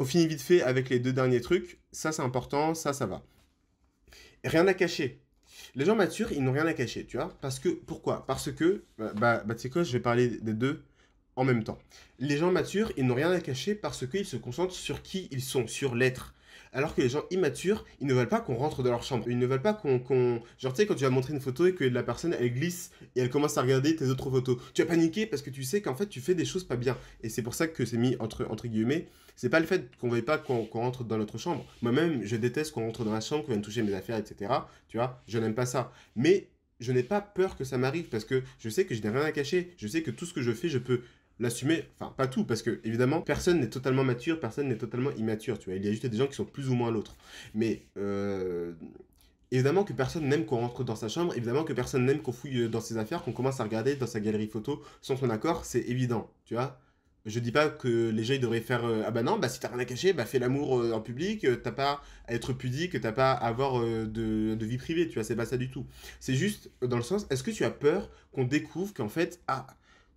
Au finit vite fait avec les deux derniers trucs. Ça, c'est important, ça, ça va. Rien à cacher. Les gens matures, ils n'ont rien à cacher, tu vois. Parce que, pourquoi Parce que, bah, bah, bah quoi, je vais parler des deux en même temps. Les gens matures, ils n'ont rien à cacher parce qu'ils se concentrent sur qui ils sont, sur l'être, alors que les gens immatures, ils ne veulent pas qu'on rentre dans leur chambre. Ils ne veulent pas qu'on. Genre, tu sais, quand tu vas montrer une photo et que la personne, elle glisse et elle commence à regarder tes autres photos, tu vas paniquer parce que tu sais qu'en fait, tu fais des choses pas bien. Et c'est pour ça que c'est mis entre, entre guillemets. C'est pas le fait qu'on veuille pas qu'on rentre dans notre chambre. Moi-même, je déteste qu'on rentre dans ma chambre, qu'on vienne toucher mes affaires, etc. Tu vois, je n'aime pas ça. Mais je n'ai pas peur que ça m'arrive parce que je sais que je n'ai rien à cacher. Je sais que tout ce que je fais, je peux l'assumer, enfin pas tout, parce que évidemment, personne n'est totalement mature, personne n'est totalement immature, tu vois, il y a juste des gens qui sont plus ou moins l'autre. Mais euh, évidemment que personne n'aime qu'on rentre dans sa chambre, évidemment que personne n'aime qu'on fouille euh, dans ses affaires, qu'on commence à regarder dans sa galerie photo sans son accord, c'est évident, tu vois. Je dis pas que les gens ils devraient faire euh, ah bah non bah si t'as rien à cacher bah fais l'amour en public t'as pas à être pudique t'as pas à avoir de, de, vie privée tu vois c'est pas ça du tout c'est juste dans le sens est-ce que tu as peur qu'on découvre qu'en fait ah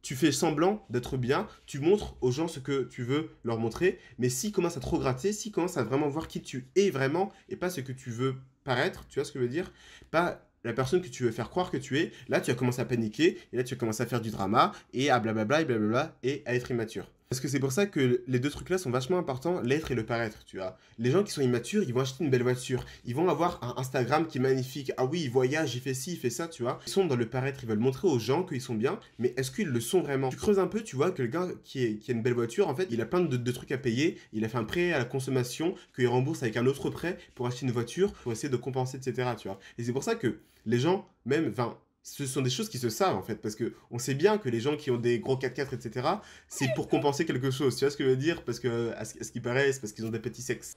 tu fais semblant d'être bien, tu montres aux gens ce que tu veux leur montrer, mais s'ils commencent à trop gratter, s'ils commencent à vraiment voir qui tu es vraiment et pas ce que tu veux paraître, tu vois ce que je veux dire Pas la personne que tu veux faire croire que tu es, là tu as commencé à paniquer, et là tu vas commencer à faire du drama, et à blablabla, et blablabla, et à être immature. Parce que c'est pour ça que les deux trucs-là sont vachement importants, l'être et le paraître, tu vois. Les gens qui sont immatures, ils vont acheter une belle voiture, ils vont avoir un Instagram qui est magnifique. Ah oui, il voyage, il fait ci, il fait ça, tu vois. Ils sont dans le paraître, ils veulent montrer aux gens qu'ils sont bien, mais est-ce qu'ils le sont vraiment Tu creuses un peu, tu vois, que le gars qui, a une belle voiture, en fait, il a plein de, trucs à payer, il a fait un prêt à la consommation, qu'il rembourse avec un autre prêt pour acheter une voiture, pour essayer de compenser, etc., tu vois. Et c'est pour ça que les gens, même, 20 ce sont des choses qui se savent en fait, parce que on sait bien que les gens qui ont des gros 4x4, etc., c'est pour compenser quelque chose. Tu vois ce que je veux dire Parce que ce, qui paraît, c'est parce qu'ils ont des petits sexes.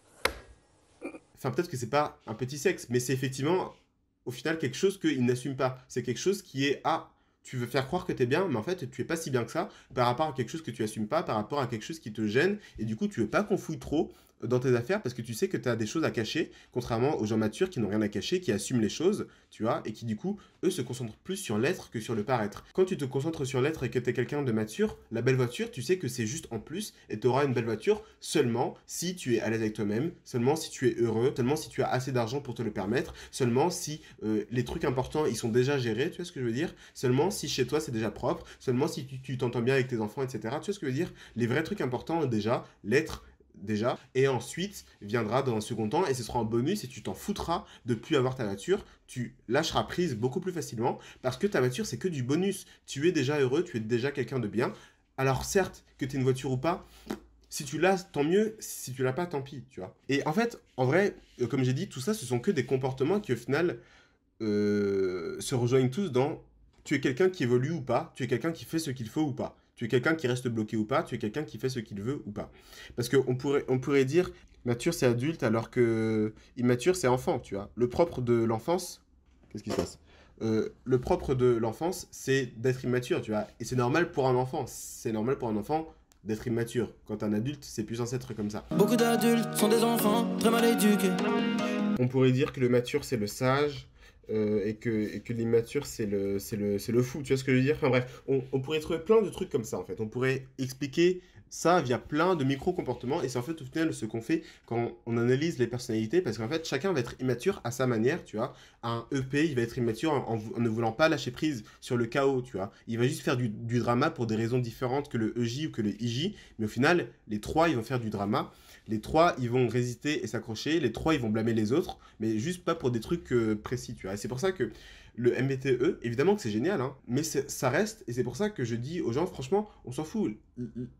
Enfin, peut-être que c'est pas un petit sexe, mais c'est effectivement, au final, quelque chose qu'ils n'assument pas. C'est quelque chose qui est ah, tu veux faire croire que t'es bien, mais en fait, tu es pas si bien que ça par rapport à quelque chose que tu assumes pas, par rapport à quelque chose qui te gêne, et du coup, tu veux pas qu'on fouille trop dans tes affaires parce que tu sais que tu as des choses à cacher, contrairement aux gens matures qui n'ont rien à cacher, qui assument les choses, tu vois, et qui du coup, eux se concentrent plus sur l'être que sur le paraître. Quand tu te concentres sur l'être et que tu es quelqu'un de mature, la belle voiture, tu sais que c'est juste en plus et tu auras une belle voiture seulement si tu es à l'aise avec toi-même, seulement si tu es heureux, seulement si tu as assez d'argent pour te le permettre, seulement si euh, les trucs importants ils sont déjà gérés, tu vois ce que je veux dire, seulement si chez toi c'est déjà propre, seulement si tu t'entends bien avec tes enfants, etc. Tu vois ce que je veux dire Les vrais trucs importants déjà, l'être déjà. Et ensuite viendra dans un second temps et ce sera un bonus et tu t'en foutras de plus avoir ta voiture. Tu lâcheras prise beaucoup plus facilement parce que ta voiture c'est que du bonus. Tu es déjà heureux, tu es déjà quelqu'un de bien. Alors certes que tu aies une voiture ou pas, si tu l'as, tant mieux. Si tu l'as pas, tant pis, tu vois. Et en fait, en vrai, euh, comme j'ai dit, tout ça, ce sont que des comportements qui, au final, euh, se rejoignent tous dans tu es quelqu'un qui évolue ou pas, tu es quelqu'un qui fait ce qu'il faut ou pas. Tu es quelqu'un qui reste bloqué ou pas, tu es quelqu'un qui fait ce qu'il veut ou pas. Parce qu'on pourrait, on pourrait dire mature c'est adulte alors que immature c'est enfant, tu vois. Le propre de l'enfance, qu'est-ce qui se passe euh, le propre de l'enfance, c'est d'être immature, tu vois. Et c'est normal pour un enfant. C'est normal pour un enfant d'être immature. Quand un adulte, c'est plus censé être comme ça. Beaucoup d'adultes sont des enfants très mal éduqués. On pourrait dire que le mature, c'est le sage, euh, et que, l'immature, c'est le, c'est, le, fou. Tu vois ce que je veux dire Enfin bref, on, pourrait trouver plein de trucs comme ça en fait. On pourrait expliquer ça via plein de micro-comportements et c'est en fait au final ce qu'on fait quand on analyse les personnalités parce qu'en fait chacun va être immature à sa manière, tu vois. Un EP, il va être immature en, ne voulant pas lâcher prise sur le chaos, tu vois. Il va juste faire du, du drama pour des raisons différentes que le EJ ou que le IJ, mais au final, les trois, ils vont faire du drama les trois, ils vont résister et s'accrocher. Les trois, ils vont blâmer les autres, mais juste pas pour des trucs euh, précis, tu vois. Et c'est pour ça que le MBTE, évidemment que c'est génial, hein, mais ça reste, et c'est pour ça que je dis aux gens, franchement, on s'en fout.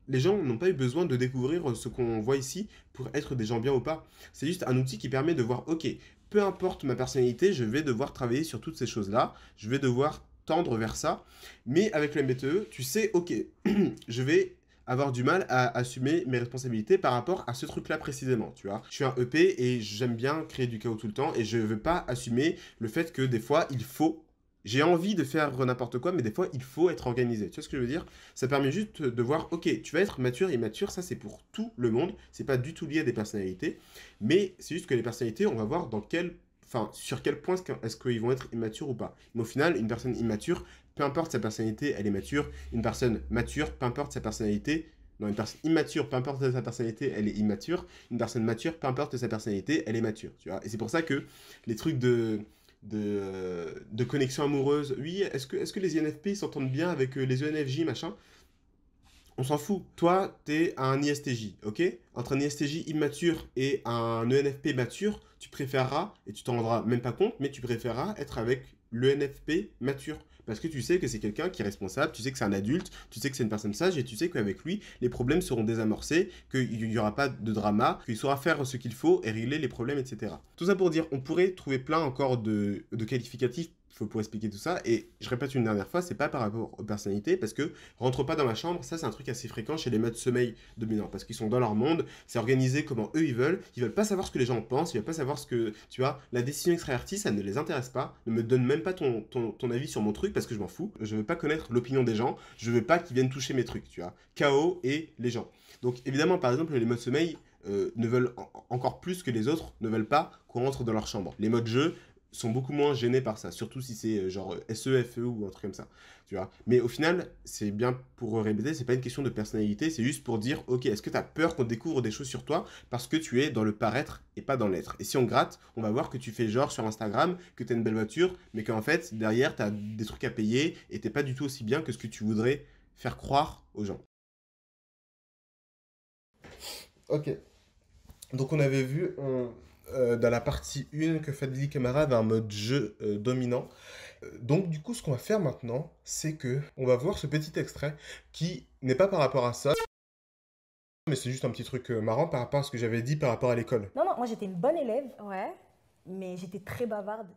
Les gens n'ont pas eu besoin de découvrir euh, ce qu'on voit ici pour être des gens bien ou pas. C'est juste un outil qui permet de voir, ok, peu importe ma personnalité, je vais devoir travailler sur toutes ces choses-là, je vais devoir tendre vers ça. Mais avec le MBTE, tu sais, ok, je vais avoir du mal à assumer mes responsabilités par rapport à ce truc-là précisément, tu vois. Je suis un EP et j'aime bien créer du chaos tout le temps et je veux pas assumer le fait que des fois, il faut j'ai envie de faire n'importe quoi, mais des fois, il faut être organisé. Tu vois ce que je veux dire Ça permet juste de voir, ok, tu vas être mature et immature, ça c'est pour tout le monde, c'est pas du tout lié à des personnalités, mais c'est juste que les personnalités, on va voir dans quel, enfin, sur quel point est-ce qu'ils vont être immatures ou pas. Mais au final, une personne immature peu importe sa personnalité, elle est mature. Une personne mature, peu importe sa personnalité, non, une personne immature, peu importe sa personnalité, elle est immature. Une personne mature, peu importe sa personnalité, elle est mature. Tu vois et c'est pour ça que les trucs de, de, de connexion amoureuse, oui, est-ce que, est -ce que les INFP s'entendent bien avec euh, les ENFJ, machin on s'en fout. Toi, tu es un ISTJ, ok Entre un ISTJ immature et un ENFP mature, tu préféreras, et tu t'en rendras même pas compte, mais tu préféreras être avec l'ENFP mature. Parce que tu sais que c'est quelqu'un qui est responsable, tu sais que c'est un adulte, tu sais que c'est une personne sage, et tu sais qu'avec lui, les problèmes seront désamorcés, qu'il n'y aura pas de drama, qu'il saura faire ce qu'il faut et régler les problèmes, etc. Tout ça pour dire, on pourrait trouver plein encore de, de qualificatifs pour expliquer tout ça. Et je répète une dernière fois, c'est pas par rapport aux personnalités, parce que rentre pas dans ma chambre, ça c'est un truc assez fréquent chez les modes sommeil dominants, parce qu'ils sont dans leur monde, c'est organisé comment eux ils veulent, ils veulent pas savoir ce que les gens pensent, ils veulent pas savoir ce que, tu vois, la décision extravertie, ça ne les intéresse pas, ne me donne même pas ton, avis sur mon truc, parce que je m'en fous, je veux pas connaître l'opinion des gens, je veux pas qu'ils viennent toucher mes trucs, tu vois, chaos et les gens. Donc évidemment, par exemple, les modes sommeil, euh, ne veulent encore plus que les autres, ne veulent pas qu'on rentre dans leur chambre. Les modes jeu sont beaucoup moins gênés par ça, surtout si c'est euh, genre euh, SEFE e ou un truc comme ça, tu vois. Mais au final, c'est bien pour répéter, c'est pas une question de personnalité, c'est juste pour dire, ok, est-ce que tu as peur qu'on découvre des choses sur toi parce que tu es dans le paraître et pas dans l'être. Et si on gratte, on va voir que tu fais genre sur Instagram, que tu une belle voiture, mais qu'en fait, derrière, tu as des trucs à payer et t'es pas du tout aussi bien que ce que tu voudrais faire croire aux gens. Ok. Donc on avait vu, euh, dans la partie 1 que les Camara d'un mode jeu euh, dominant. Euh, donc du coup, ce qu'on va faire maintenant, c'est que on va voir ce petit extrait qui n'est pas par rapport à ça, mais c'est juste un petit truc marrant par rapport à ce que j'avais dit par rapport à l'école. Non, non, moi j'étais une bonne élève, ouais, mais j'étais très bavarde.